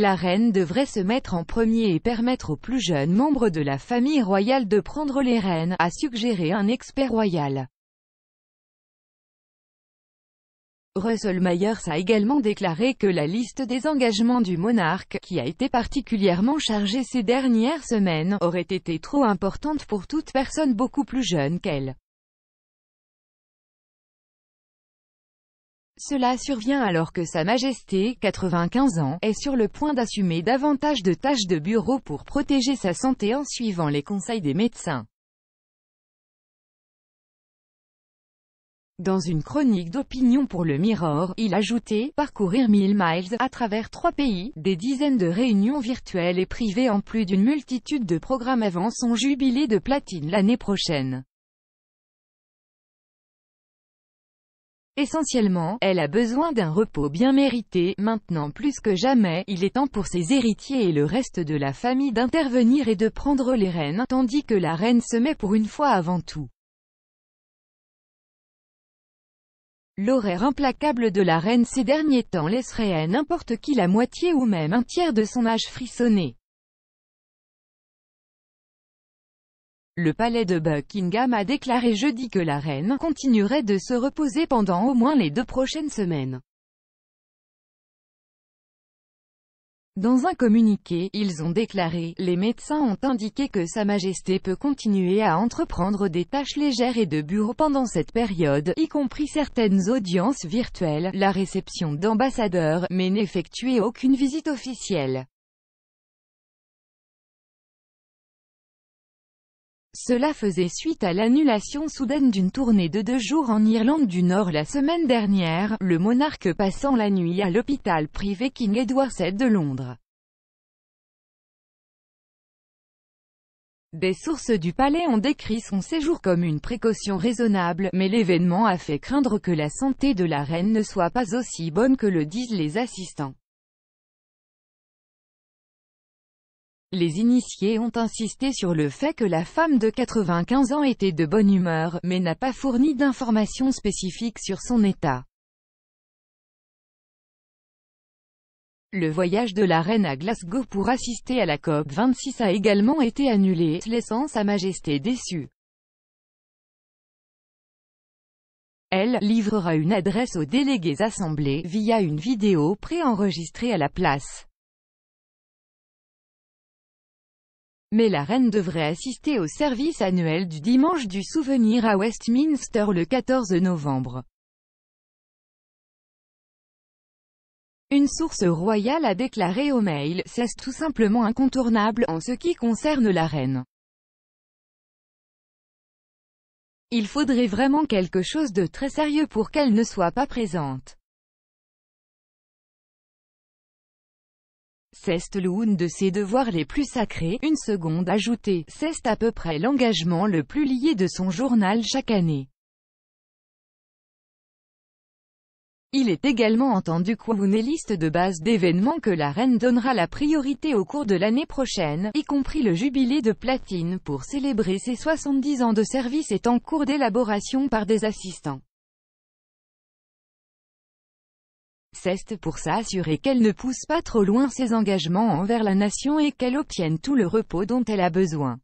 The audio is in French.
La reine devrait se mettre en premier et permettre aux plus jeunes membres de la famille royale de prendre les rênes, a suggéré un expert royal. Russell Myers a également déclaré que la liste des engagements du monarque, qui a été particulièrement chargée ces dernières semaines, aurait été trop importante pour toute personne beaucoup plus jeune qu'elle. Cela survient alors que Sa Majesté, 95 ans, est sur le point d'assumer davantage de tâches de bureau pour protéger sa santé en suivant les conseils des médecins. Dans une chronique d'opinion pour le Mirror, il ajoutait « Parcourir 1000 miles, à travers trois pays, des dizaines de réunions virtuelles et privées en plus d'une multitude de programmes avant son jubilé de platine l'année prochaine. Essentiellement, elle a besoin d'un repos bien mérité, maintenant plus que jamais, il est temps pour ses héritiers et le reste de la famille d'intervenir et de prendre les rênes, tandis que la reine se met pour une fois avant tout. L'horaire implacable de la reine ces derniers temps laisserait à n'importe qui la moitié ou même un tiers de son âge frissonner. Le palais de Buckingham a déclaré jeudi que la reine continuerait de se reposer pendant au moins les deux prochaines semaines. Dans un communiqué, ils ont déclaré, les médecins ont indiqué que Sa Majesté peut continuer à entreprendre des tâches légères et de bureau pendant cette période, y compris certaines audiences virtuelles, la réception d'ambassadeurs, mais n'effectuer aucune visite officielle. Cela faisait suite à l'annulation soudaine d'une tournée de deux jours en Irlande du Nord la semaine dernière, le monarque passant la nuit à l'hôpital privé King Edward VII de Londres. Des sources du palais ont décrit son séjour comme une précaution raisonnable, mais l'événement a fait craindre que la santé de la reine ne soit pas aussi bonne que le disent les assistants. Les initiés ont insisté sur le fait que la femme de 95 ans était de bonne humeur, mais n'a pas fourni d'informations spécifiques sur son état. Le voyage de la reine à Glasgow pour assister à la COP26 a également été annulé, laissant Sa Majesté déçue. Elle livrera une adresse aux délégués assemblés via une vidéo préenregistrée à la place. Mais la reine devrait assister au service annuel du dimanche du souvenir à Westminster le 14 novembre. Une source royale a déclaré au mail « C'est tout simplement incontournable en ce qui concerne la reine ». Il faudrait vraiment quelque chose de très sérieux pour qu'elle ne soit pas présente. c'est l'une de ses devoirs les plus sacrés, une seconde ajoutée, c'est à peu près l'engagement le plus lié de son journal chaque année. Il est également entendu qu'une liste de base d'événements que la reine donnera la priorité au cours de l'année prochaine, y compris le jubilé de platine pour célébrer ses 70 ans de service est en cours d'élaboration par des assistants. ceste pour s'assurer qu'elle ne pousse pas trop loin ses engagements envers la nation et qu'elle obtienne tout le repos dont elle a besoin.